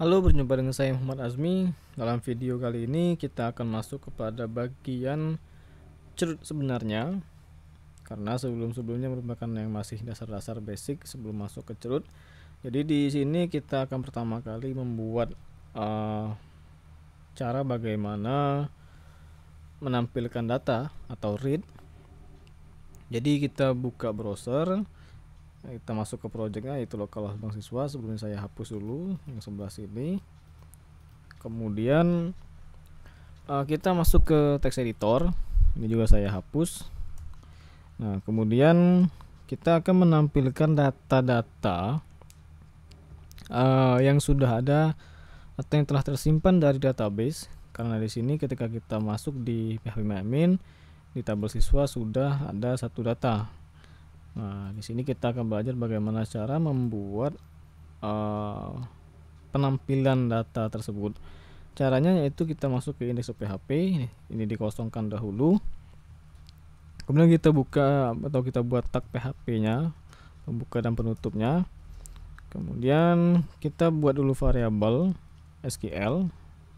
Halo, berjumpa dengan saya Muhammad Azmi. Dalam video kali ini kita akan masuk kepada bagian cerut sebenarnya. Karena sebelum-sebelumnya merupakan yang masih dasar-dasar basic sebelum masuk ke cerut. Jadi di sini kita akan pertama kali membuat uh, cara bagaimana menampilkan data atau read. Jadi kita buka browser kita masuk ke projectnya itu lokal siswa sebelumnya saya hapus dulu yang sebelah sini kemudian uh, kita masuk ke text editor ini juga saya hapus nah kemudian kita akan menampilkan data-data uh, yang sudah ada atau yang telah tersimpan dari database karena di sini ketika kita masuk di phpmyadmin di tabel siswa sudah ada satu data Nah, di sini kita akan belajar bagaimana cara membuat uh, penampilan data tersebut. Caranya yaitu kita masuk ke indeks PHP, ini dikosongkan dahulu. Kemudian kita buka atau kita buat tag PHP-nya, pembuka dan penutupnya. Kemudian kita buat dulu variabel SQL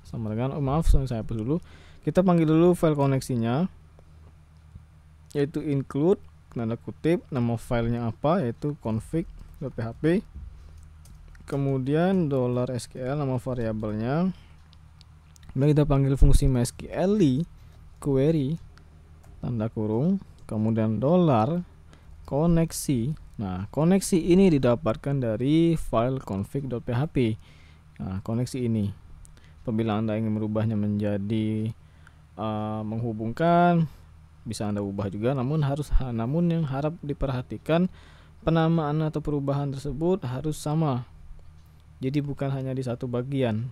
sama dengan oh maaf saya hapus dulu. Kita panggil dulu file koneksinya yaitu include tanda kutip nama filenya apa yaitu config.php kemudian dollar $sql nama variabelnya kemudian kita panggil fungsi mysql query tanda kurung kemudian dollar koneksi nah koneksi ini didapatkan dari file config.php nah, koneksi ini apabila anda ingin merubahnya menjadi uh, menghubungkan bisa Anda ubah juga namun harus namun yang harap diperhatikan penamaan atau perubahan tersebut harus sama. Jadi bukan hanya di satu bagian.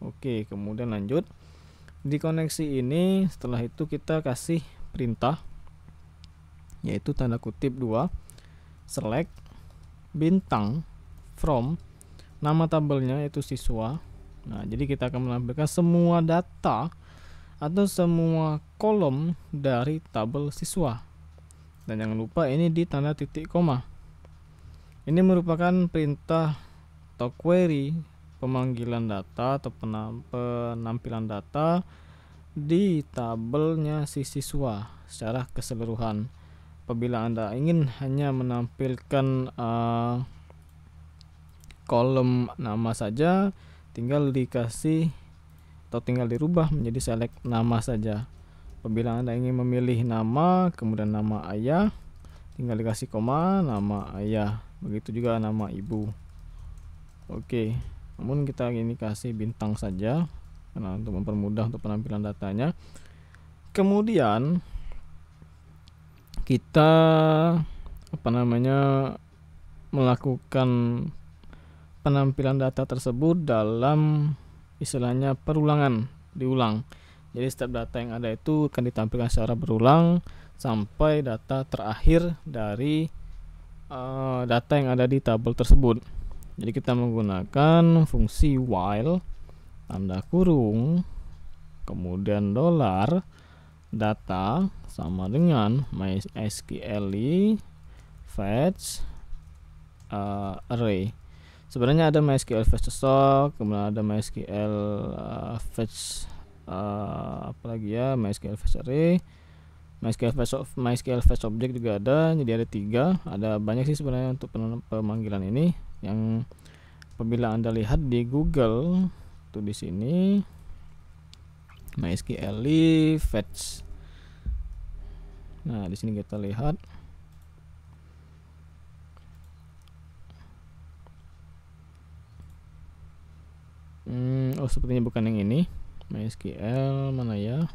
Oke, kemudian lanjut. Di koneksi ini setelah itu kita kasih perintah yaitu tanda kutip 2 select bintang from nama tabelnya yaitu siswa. Nah, jadi kita akan menampilkan semua data atau semua kolom dari tabel siswa. Dan jangan lupa ini di tanda titik koma. Ini merupakan perintah atau query pemanggilan data atau penampilan data di tabelnya si siswa secara keseluruhan. Apabila Anda ingin hanya menampilkan uh, kolom nama saja, tinggal dikasih atau tinggal dirubah menjadi select nama saja. Apabila Anda ingin memilih nama, kemudian nama ayah, tinggal dikasih koma nama ayah. Begitu juga nama ibu. Oke, namun kita ini kasih bintang saja karena untuk mempermudah untuk penampilan datanya. Kemudian kita apa namanya melakukan penampilan data tersebut dalam istilahnya perulangan diulang jadi setiap data yang ada itu akan ditampilkan secara berulang sampai data terakhir dari uh, data yang ada di tabel tersebut jadi kita menggunakan fungsi while tanda kurung kemudian dolar data sama dengan mysqli fetch uh, array sebenarnya ada MySQL fetch stock kemudian ada MySQL uh, fetch uh, apa lagi ya MySQL fetch array MySQL fetch of, MySQL fetch object juga ada jadi ada tiga ada banyak sih sebenarnya untuk pemanggilan ini yang apabila anda lihat di Google tuh di sini MySQL fetch nah di sini kita lihat hmm, oh sepertinya bukan yang ini MySQL mana ya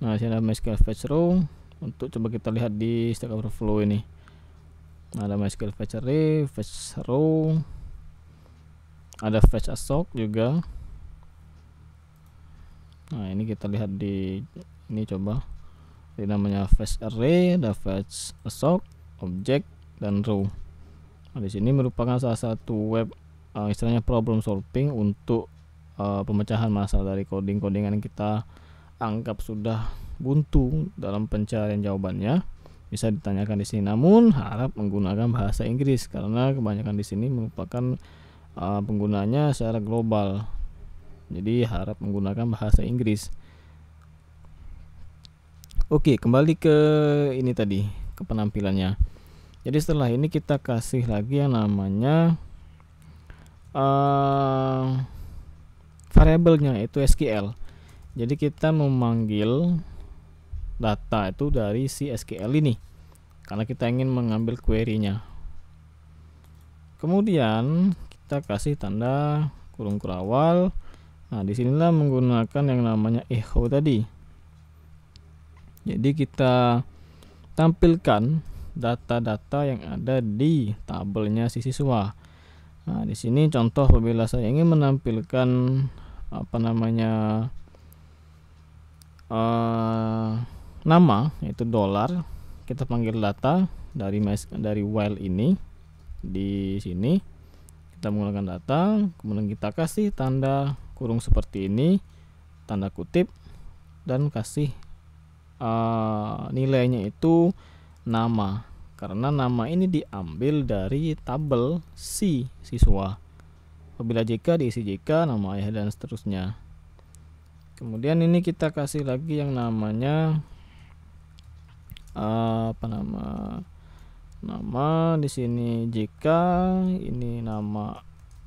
nah sini ada MySQL fetch row untuk coba kita lihat di Stack Overflow ini nah, ada MySQL fetch array fetch row ada fetch asok juga nah ini kita lihat di ini coba ini namanya fetch array ada fetch asok object dan row nah, di sini merupakan salah satu web uh, istilahnya problem solving untuk uh, pemecahan masalah dari coding-codingan yang kita anggap sudah buntu dalam pencarian jawabannya bisa ditanyakan di sini namun harap menggunakan bahasa Inggris karena kebanyakan di sini merupakan uh, eh, penggunanya secara global jadi harap menggunakan bahasa Inggris Oke kembali ke ini tadi ke penampilannya jadi setelah ini kita kasih lagi yang namanya uh, variabelnya itu SQL. Jadi kita memanggil data itu dari si SQL ini karena kita ingin mengambil querynya. Kemudian kita kasih tanda kurung kurawal. Nah, disinilah menggunakan yang namanya echo tadi. Jadi kita tampilkan data-data yang ada di tabelnya si siswa. Nah, di sini contoh apabila saya ingin menampilkan apa namanya uh, nama yaitu dolar, kita panggil data dari dari while ini di sini kita menggunakan data, kemudian kita kasih tanda kurung seperti ini, tanda kutip dan kasih uh, nilainya itu nama karena nama ini diambil dari tabel si siswa apabila JK diisi JK nama ayah dan seterusnya kemudian ini kita kasih lagi yang namanya apa nama nama di sini jika ini nama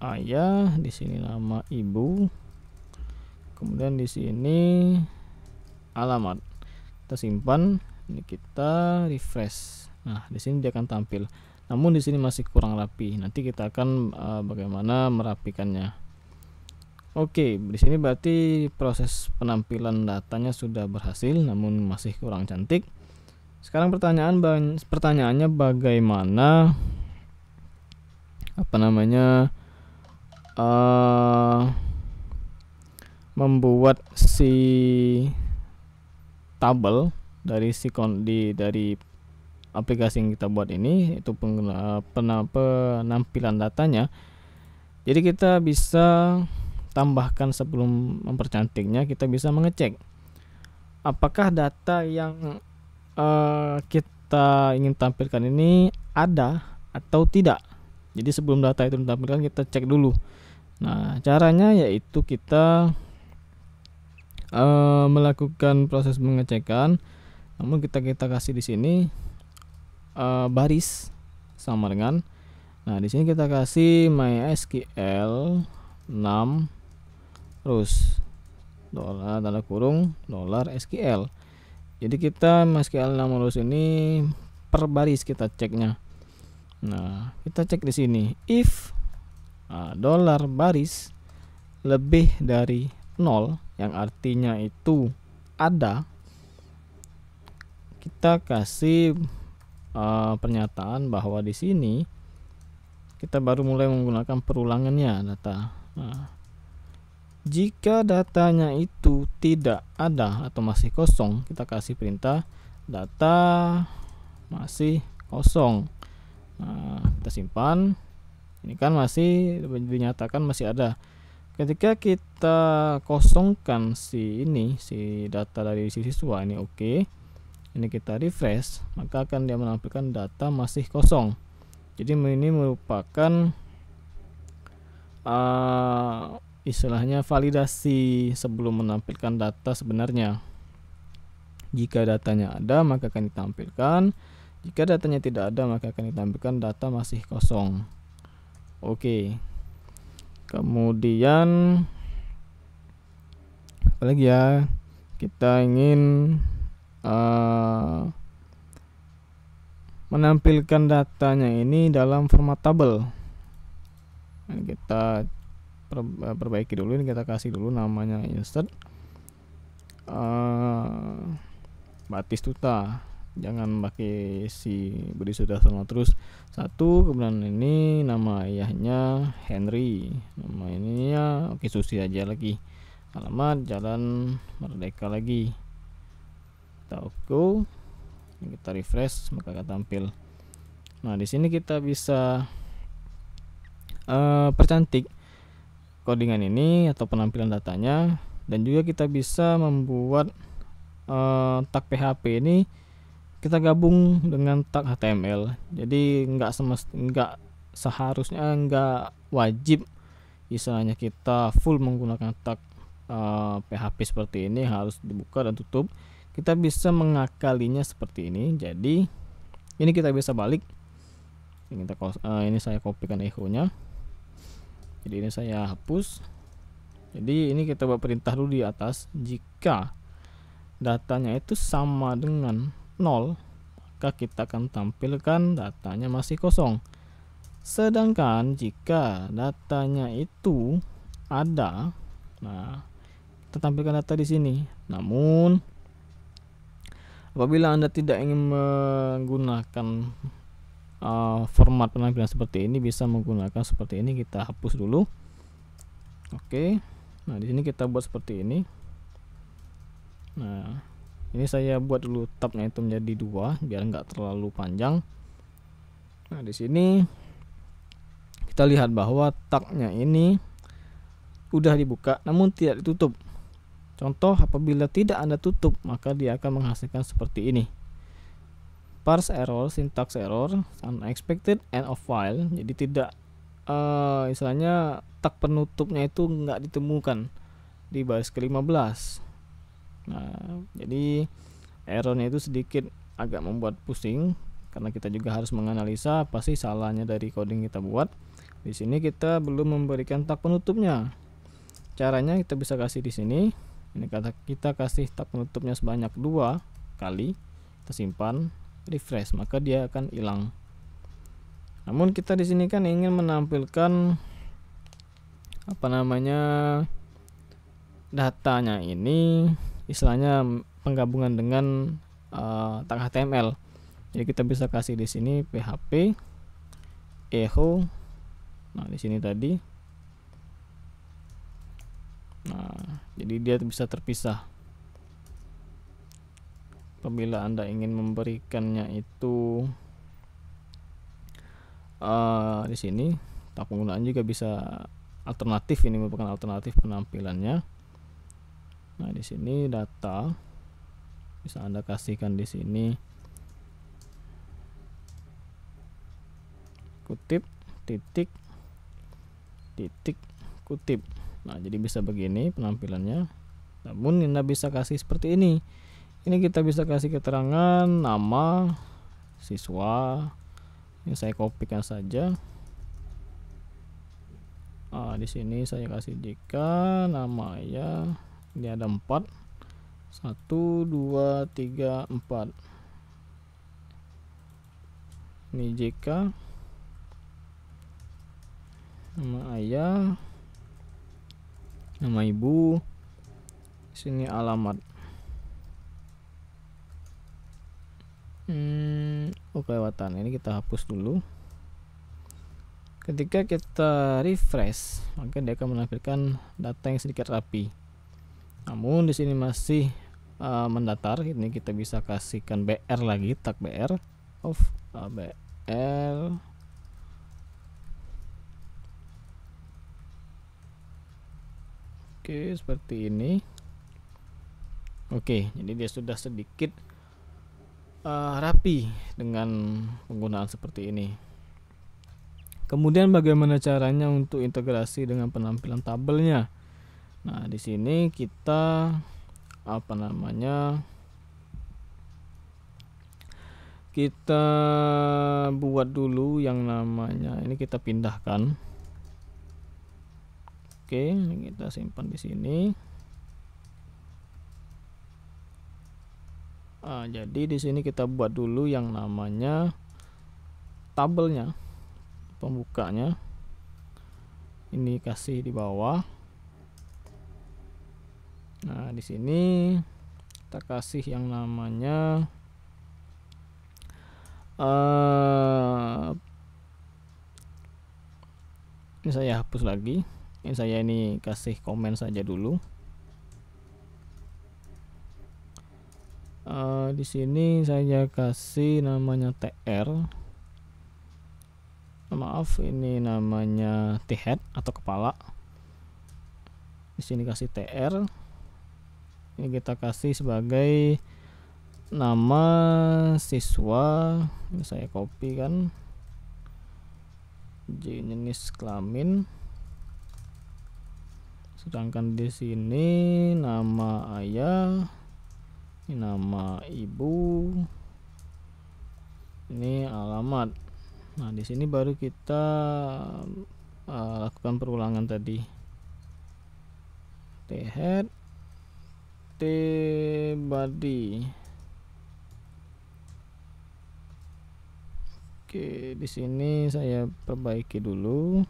ayah di sini nama ibu kemudian di sini alamat kita simpan ini kita refresh Nah, di sini dia akan tampil. Namun di sini masih kurang rapi. Nanti kita akan uh, bagaimana merapikannya. Oke, di sini berarti proses penampilan datanya sudah berhasil namun masih kurang cantik. Sekarang pertanyaan pertanyaannya bagaimana apa namanya uh, membuat si tabel dari si kon dari aplikasi yang kita buat ini itu penampilan datanya jadi kita bisa tambahkan sebelum mempercantiknya kita bisa mengecek apakah data yang uh, kita ingin tampilkan ini ada atau tidak jadi sebelum data itu ditampilkan kita cek dulu nah caranya yaitu kita uh, melakukan proses pengecekan namun kita kita kasih di sini uh, baris sama dengan nah di sini kita kasih mysql 6 terus dolar tanda kurung dolar sql jadi kita mysql 6 terus ini per baris kita ceknya nah kita cek di sini if nah, dolar baris lebih dari nol yang artinya itu ada kita kasih uh, pernyataan bahwa di sini kita baru mulai menggunakan perulangannya data. Nah, jika datanya itu tidak ada atau masih kosong, kita kasih perintah data masih kosong. Nah, kita simpan. Ini kan masih dinyatakan masih ada. Ketika kita kosongkan si ini, si data dari si siswa ini oke. Okay ini kita refresh maka akan dia menampilkan data masih kosong jadi ini merupakan uh, istilahnya validasi sebelum menampilkan data sebenarnya jika datanya ada maka akan ditampilkan jika datanya tidak ada maka akan ditampilkan data masih kosong oke okay. kemudian apalagi ya kita ingin Eh, menampilkan datanya ini dalam format tabel nah, kita perbaiki dulu ini kita kasih dulu namanya insert uh, eh, Batistuta jangan pakai si sudah sama terus satu kemudian ini nama ayahnya Henry nama ininya oke Susi aja lagi alamat Jalan Merdeka lagi kita go kita refresh maka akan tampil nah di sini kita bisa uh, percantik codingan ini atau penampilan datanya dan juga kita bisa membuat uh, tag PHP ini kita gabung dengan tag HTML jadi nggak semest nggak seharusnya nggak wajib misalnya kita full menggunakan tag uh, eh, PHP seperti ini harus dibuka dan tutup kita bisa mengakalinya seperti ini jadi ini kita bisa balik ini kita uh, ini saya kopikan echo nya jadi ini saya hapus jadi ini kita buat perintah dulu di atas jika datanya itu sama dengan 0 maka kita akan tampilkan datanya masih kosong sedangkan jika datanya itu ada nah kita tampilkan data di sini namun Apabila Anda tidak ingin menggunakan uh, format penampilan seperti ini, bisa menggunakan seperti ini. Kita hapus dulu. Oke. Nah, di sini kita buat seperti ini. Nah, ini saya buat dulu tabnya itu menjadi dua biar nggak terlalu panjang. Nah, di sini kita lihat bahwa tagnya ini udah dibuka namun tidak ditutup. Contoh, apabila tidak Anda tutup, maka dia akan menghasilkan seperti ini. Parse error, syntax error, unexpected end of file. Jadi tidak uh, istilahnya tak penutupnya itu nggak ditemukan di baris ke-15. Nah, jadi errornya itu sedikit agak membuat pusing karena kita juga harus menganalisa apa sih salahnya dari coding kita buat. Di sini kita belum memberikan tak penutupnya. Caranya kita bisa kasih di sini ini kata kita kasih tab penutupnya sebanyak dua kali tersimpan refresh maka dia akan hilang namun kita di sini kan ingin menampilkan apa namanya datanya ini istilahnya penggabungan dengan uh, eh, tag HTML jadi kita bisa kasih di sini PHP echo nah di sini tadi jadi dia bisa terpisah apabila anda ingin memberikannya itu uh, di sini tak penggunaan juga bisa alternatif ini merupakan alternatif penampilannya nah di sini data bisa anda kasihkan di sini kutip titik titik kutip Nah, jadi bisa begini penampilannya. Namun Anda bisa kasih seperti ini. Ini kita bisa kasih keterangan nama siswa. Ini saya kopikan saja. Nah, di sini saya kasih jika nama ya ini ada 4 1 2 3 4 ini jika nama ayah nama ibu sini alamat hmm, oh kelewatan ini kita hapus dulu ketika kita refresh maka dia akan menampilkan data yang sedikit rapi namun di sini masih uh, mendatar ini kita bisa kasihkan br lagi tag br of uh, br Oke, seperti ini. Oke, jadi dia sudah sedikit uh, rapi dengan penggunaan seperti ini. Kemudian bagaimana caranya untuk integrasi dengan penampilan tabelnya? Nah, di sini kita apa namanya? Kita buat dulu yang namanya ini kita pindahkan Oke, okay, kita simpan di sini. Nah, jadi di sini kita buat dulu yang namanya tabelnya, pembukanya. Ini kasih di bawah. Nah, di sini kita kasih yang namanya uh, ini saya hapus lagi ini saya ini kasih komen saja dulu uh, di sini saya kasih namanya TR maaf ini namanya T head atau kepala di sini kasih TR ini kita kasih sebagai nama siswa ini saya copy kan jenis kelamin sedangkan di sini nama ayah ini nama ibu ini alamat nah di sini baru kita uh, lakukan perulangan tadi t head t body oke di sini saya perbaiki dulu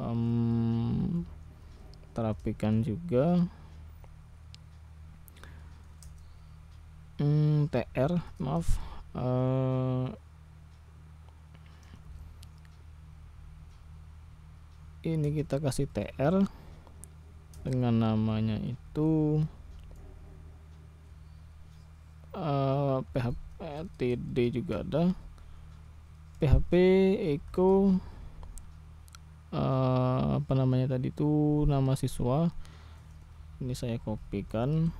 um, terapikan juga hmm, TR maaf uh, ini kita kasih TR dengan namanya itu uh, eh, PHP TD juga ada PHP echo uh, apa namanya tadi itu nama siswa ini saya kopikan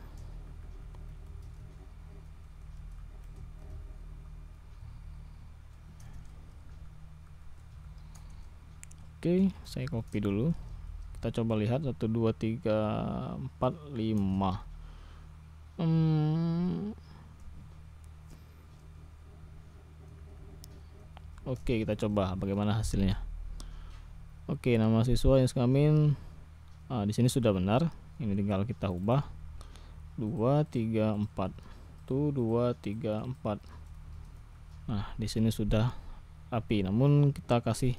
oke saya copy dulu kita coba lihat 1 2 3 4 5 hmm. oke kita coba bagaimana hasilnya Oke, nama siswa yang kami ah, di sini sudah benar. Ini tinggal kita ubah. dua tiga empat Tuh dua tiga empat. Nah, di sini sudah api. Namun kita kasih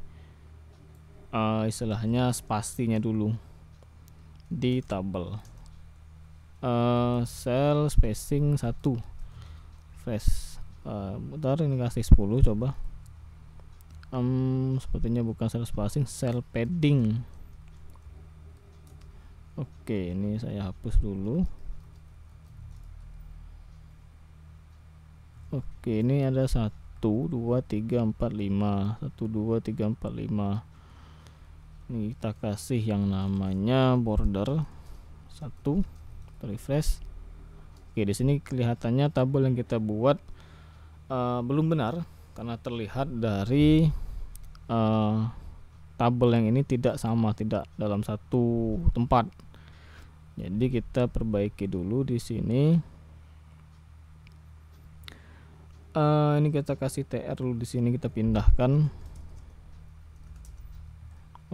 uh, istilahnya spastinya dulu di tabel. Uh, ah, cell spacing satu. Fresh. uh, bentar ini kasih 10 coba um, sepertinya bukan self spacing self padding oke ini saya hapus dulu oke ini ada satu dua tiga empat lima satu dua tiga empat lima ini kita kasih yang namanya border satu refresh oke di sini kelihatannya tabel yang kita buat uh, belum benar karena terlihat dari uh, tabel yang ini tidak sama tidak dalam satu tempat jadi kita perbaiki dulu di sini uh, ini kita kasih tr dulu di sini kita pindahkan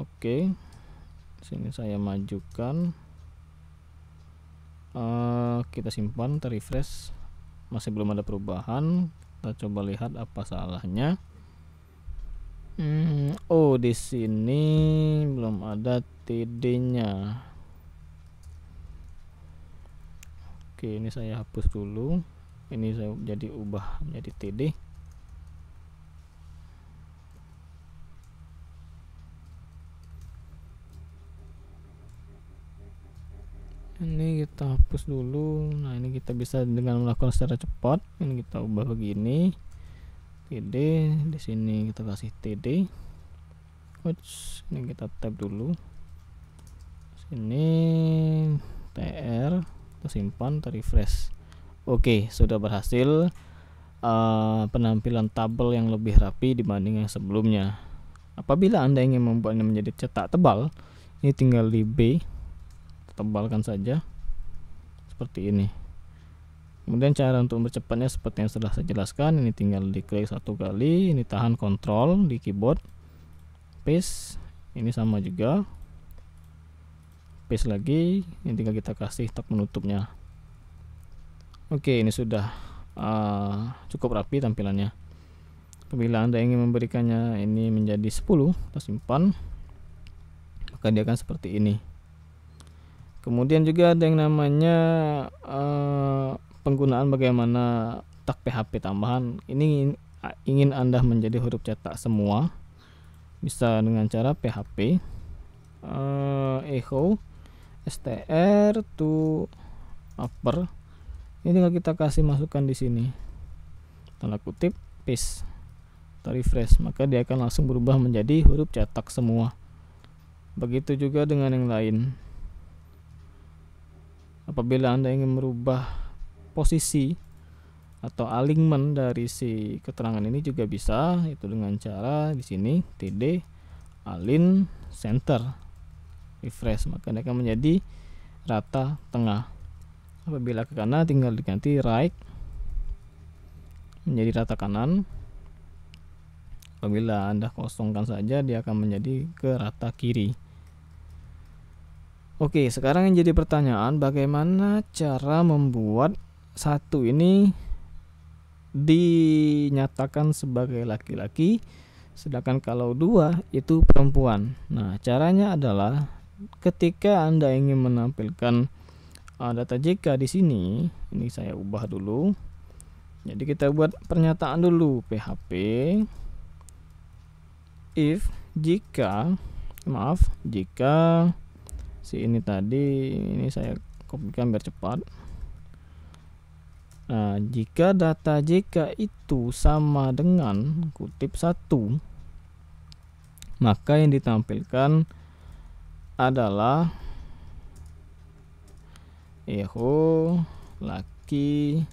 oke okay. sini saya majukan uh, kita simpan kita refresh masih belum ada perubahan kita coba lihat apa salahnya hmm, oh di sini belum ada td nya oke ini saya hapus dulu ini saya jadi ubah menjadi td ini kita hapus dulu nah ini kita bisa dengan melakukan secara cepat ini kita ubah begini td di sini kita kasih td Uits, ini kita tap dulu sini tr kita simpan kita refresh oke sudah berhasil uh, penampilan tabel yang lebih rapi dibanding yang sebelumnya apabila anda ingin membuatnya menjadi cetak tebal ini tinggal di B tebalkan saja seperti ini kemudian cara untuk mempercepatnya seperti yang sudah saya jelaskan ini tinggal diklik satu kali ini tahan kontrol di keyboard paste ini sama juga paste lagi ini tinggal kita kasih tab menutupnya oke ini sudah uh, cukup rapi tampilannya apabila anda ingin memberikannya ini menjadi 10 kita simpan maka dia akan seperti ini kemudian juga ada yang namanya uh, penggunaan bagaimana tak PHP tambahan ini ingin anda menjadi huruf cetak semua bisa dengan cara PHP uh, eh, echo str to upper ini tinggal kita kasih masukkan di sini tanda kutip paste kita refresh maka dia akan langsung berubah menjadi huruf cetak semua begitu juga dengan yang lain apabila Anda ingin merubah posisi atau alignment dari si keterangan ini juga bisa itu dengan cara di sini td align center refresh maka dia akan menjadi rata tengah apabila ke kanan tinggal diganti right menjadi rata kanan apabila anda kosongkan saja dia akan menjadi ke rata kiri Oke, sekarang yang jadi pertanyaan bagaimana cara membuat satu ini dinyatakan sebagai laki-laki sedangkan kalau dua itu perempuan. Nah, caranya adalah ketika Anda ingin menampilkan uh, data JK di sini, ini saya ubah dulu. Jadi kita buat pernyataan dulu PHP if jika maaf jika si ini tadi ini saya kopikan biar cepat nah jika data JK itu sama dengan kutip satu, maka yang ditampilkan adalah eho laki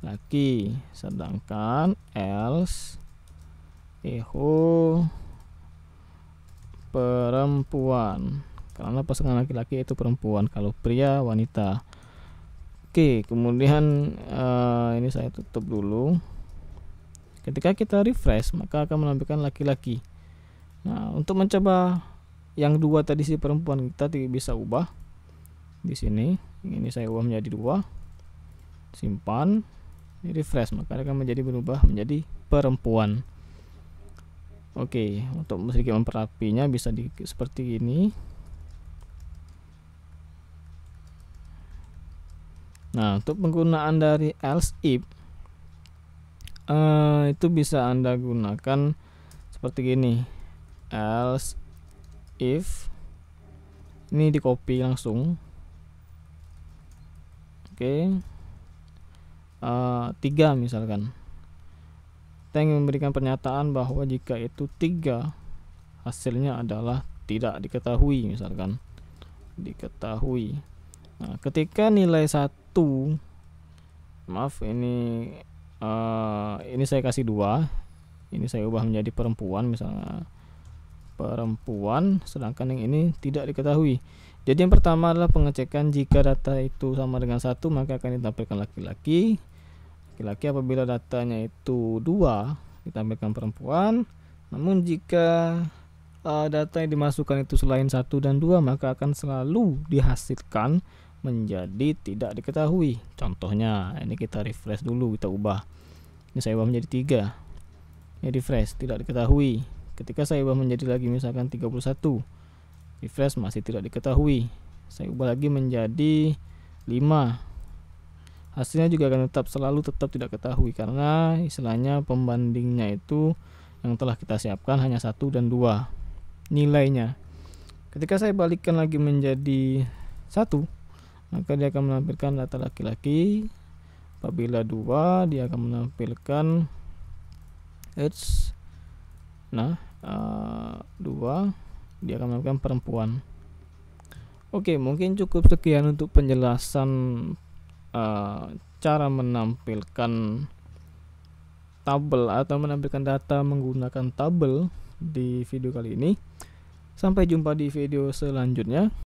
laki sedangkan else eho perempuan karena pasangan laki-laki itu perempuan, kalau pria wanita. Oke, kemudian uh, ini saya tutup dulu. Ketika kita refresh, maka akan menampilkan laki-laki. Nah, untuk mencoba yang dua tadi si perempuan kita bisa ubah di sini. Ini saya ubah menjadi dua. Simpan, ini refresh, maka akan menjadi berubah menjadi perempuan. Oke, untuk sedikit memperapinya bisa di, seperti ini. Nah, untuk penggunaan dari else if uh, eh, itu bisa Anda gunakan seperti gini. else if ini di copy langsung. Oke. Okay. Uh, eh, tiga misalkan. Tank memberikan pernyataan bahwa jika itu tiga hasilnya adalah tidak diketahui misalkan diketahui. Nah, ketika nilai saat satu maaf ini uh, ini saya kasih dua ini saya ubah menjadi perempuan misalnya perempuan sedangkan yang ini tidak diketahui jadi yang pertama adalah pengecekan jika data itu sama dengan satu maka akan ditampilkan laki-laki laki-laki apabila datanya itu dua ditampilkan perempuan namun jika uh, data yang dimasukkan itu selain satu dan dua maka akan selalu dihasilkan menjadi tidak diketahui. Contohnya, ini kita refresh dulu, kita ubah. Ini saya ubah menjadi 3. Ini refresh, tidak diketahui. Ketika saya ubah menjadi lagi misalkan 31. Refresh masih tidak diketahui. Saya ubah lagi menjadi 5 hasilnya juga akan tetap selalu tetap tidak ketahui karena istilahnya pembandingnya itu yang telah kita siapkan hanya satu dan dua nilainya ketika saya balikkan lagi menjadi satu maka dia akan menampilkan data laki-laki apabila dua dia akan menampilkan age nah uh, dua dia akan menampilkan perempuan Oke mungkin cukup sekian untuk penjelasan uh, cara menampilkan tabel atau menampilkan data menggunakan tabel di video kali ini. Sampai jumpa di video selanjutnya.